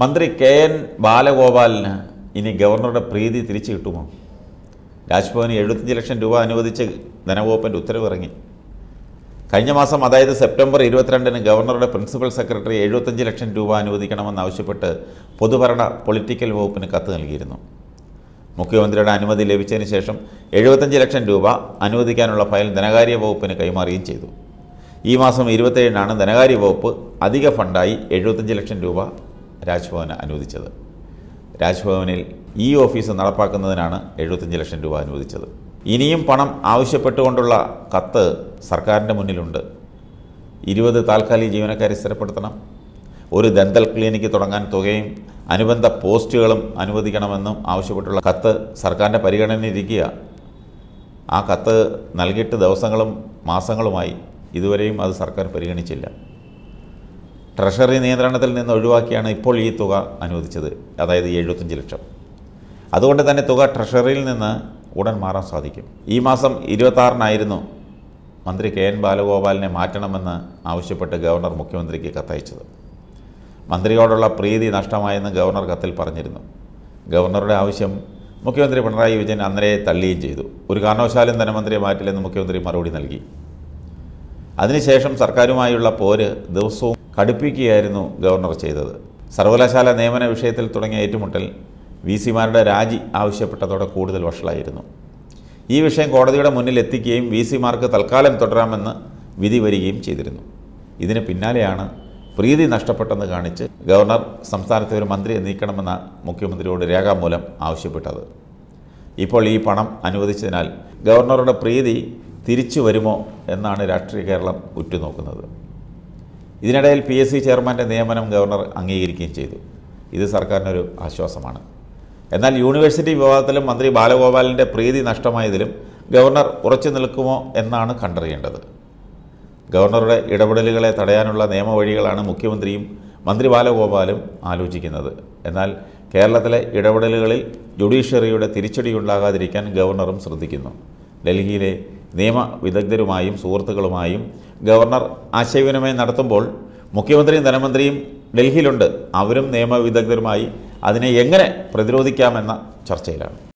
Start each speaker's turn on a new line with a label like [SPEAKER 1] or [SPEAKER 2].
[SPEAKER 1] മന്ത്രി K N ബാലഗോപാലിന് ഇനി ഗവർണറുടെ പ്രീതി തിരിച്ചു കിട്ടുമോ രാജ്ഭവന് എഴുപത്തഞ്ച് ലക്ഷം രൂപ അനുവദിച്ച് ധനവകുപ്പിൻ്റെ ഉത്തരവിറങ്ങി കഴിഞ്ഞ മാസം അതായത് സെപ്റ്റംബർ ഇരുപത്തിരണ്ടിന് ഗവർണറുടെ പ്രിൻസിപ്പൽ സെക്രട്ടറി എഴുപത്തഞ്ച് ലക്ഷം രൂപ അനുവദിക്കണമെന്നാവശ്യപ്പെട്ട് പൊതുഭരണ പൊളിറ്റിക്കൽ വകുപ്പിന് കത്ത് നൽകിയിരുന്നു മുഖ്യമന്ത്രിയുടെ അനുമതി ലഭിച്ചതിന് ശേഷം എഴുപത്തഞ്ച് ലക്ഷം രൂപ അനുവദിക്കാനുള്ള ഫയൽ ധനകാര്യ വകുപ്പിന് കൈമാറുകയും ചെയ്തു ഈ മാസം ഇരുപത്തേഴിനാണ് ധനകാര്യ വകുപ്പ് അധിക ഫണ്ടായി എഴുപത്തഞ്ച് ലക്ഷം രൂപ രാജ്ഭവൻ അനുവദിച്ചത് രാജ്ഭവനിൽ ഈ ഓഫീസ് നടപ്പാക്കുന്നതിനാണ് എഴുപത്തഞ്ച് ലക്ഷം രൂപ അനുവദിച്ചത് ഇനിയും പണം ആവശ്യപ്പെട്ടുകൊണ്ടുള്ള കത്ത് സർക്കാരിൻ്റെ മുന്നിലുണ്ട് ഇരുപത് താൽക്കാലിക ജീവനക്കാരെ സ്ഥിരപ്പെടുത്തണം ഒരു ദന്തൽ ക്ലിനിക്ക് തുടങ്ങാൻ തുകയും അനുബന്ധ പോസ്റ്റുകളും അനുവദിക്കണമെന്നും ആവശ്യപ്പെട്ടുള്ള കത്ത് സർക്കാരിൻ്റെ ഇരിക്കുക ആ കത്ത് നൽകിയിട്ട് ദിവസങ്ങളും മാസങ്ങളുമായി ഇതുവരെയും അത് സർക്കാർ പരിഗണിച്ചില്ല ട്രഷറി നിയന്ത്രണത്തിൽ നിന്ന് ഒഴിവാക്കിയാണ് ഇപ്പോൾ ഈ തുക അനുവദിച്ചത് അതായത് എഴുപത്തഞ്ച് ലക്ഷം അതുകൊണ്ട് തന്നെ തുക ട്രഷറിയിൽ നിന്ന് ഉടൻ മാറാൻ സാധിക്കും ഈ മാസം ഇരുപത്താറിനായിരുന്നു മന്ത്രി കെ എൻ ബാലഗോപാലിനെ മാറ്റണമെന്ന് ആവശ്യപ്പെട്ട് ഗവർണർ മുഖ്യമന്ത്രിക്ക് കത്തയച്ചത് മന്ത്രിയോടുള്ള പ്രീതി നഷ്ടമായെന്ന് ഗവർണർ കത്തിൽ പറഞ്ഞിരുന്നു ഗവർണറുടെ ആവശ്യം മുഖ്യമന്ത്രി പിണറായി വിജയൻ അന്നരെ തള്ളുകയും ചെയ്തു ഒരു കാരണവശാലും ധനമന്ത്രിയെ മാറ്റില്ലെന്ന് മുഖ്യമന്ത്രി മറുപടി നൽകി അതിനുശേഷം സർക്കാരുമായുള്ള പോര് ദിവസവും കടുപ്പിക്കുകയായിരുന്നു ഗവർണർ ചെയ്തത് സർവകലാശാല നിയമന വിഷയത്തിൽ തുടങ്ങിയ ഏറ്റുമുട്ടൽ വി സിമാരുടെ രാജി ആവശ്യപ്പെട്ടതോടെ കൂടുതൽ വഷളായിരുന്നു ഈ വിഷയം കോടതിയുടെ മുന്നിൽ എത്തിക്കുകയും വി സിമാർക്ക് തൽക്കാലം തുടരാമെന്ന് വിധി വരികയും ചെയ്തിരുന്നു ഇതിന് പിന്നാലെയാണ് പ്രീതി നഷ്ടപ്പെട്ടെന്ന് കാണിച്ച് ഗവർണർ സംസ്ഥാനത്തെ ഒരു മന്ത്രിയെ നീക്കണമെന്ന മുഖ്യമന്ത്രിയോട് രേഖാമൂലം ആവശ്യപ്പെട്ടത് ഇപ്പോൾ ഈ പണം അനുവദിച്ചതിനാൽ ഗവർണറുടെ പ്രീതി തിരിച്ചു വരുമോ എന്നാണ് രാഷ്ട്രീയ കേരളം ഉറ്റുനോക്കുന്നത് ഇതിനിടയിൽ പി എസ് സി ചെയർമാൻ്റെ നിയമനം ഗവർണർ അംഗീകരിക്കുകയും ചെയ്തു ഇത് സർക്കാരിനൊരു ആശ്വാസമാണ് എന്നാൽ യൂണിവേഴ്സിറ്റി വിവാദത്തിലും മന്ത്രി ബാലഗോപാലിൻ്റെ പ്രീതി നഷ്ടമായതിലും ഗവർണർ ഉറച്ചു നിൽക്കുമോ എന്നാണ് കണ്ടറിയേണ്ടത് ഗവർണറുടെ ഇടപെടലുകളെ തടയാനുള്ള നിയമവഴികളാണ് മുഖ്യമന്ത്രിയും മന്ത്രി ബാലഗോപാലും ആലോചിക്കുന്നത് എന്നാൽ കേരളത്തിലെ ഇടപെടലുകളിൽ ജുഡീഷ്യറിയുടെ തിരിച്ചടിയുണ്ടാകാതിരിക്കാൻ ഗവർണറും ശ്രദ്ധിക്കുന്നു ഡൽഹിയിലെ നിയമവിദഗ്ധരുമായും സുഹൃത്തുക്കളുമായും ഗവർണർ ആശയവിനിമയം നടത്തുമ്പോൾ മുഖ്യമന്ത്രിയും ധനമന്ത്രിയും ഡൽഹിയിലുണ്ട് അവരും നിയമവിദഗ്ധരുമായി അതിനെ എങ്ങനെ പ്രതിരോധിക്കാമെന്ന ചർച്ചയിലാണ്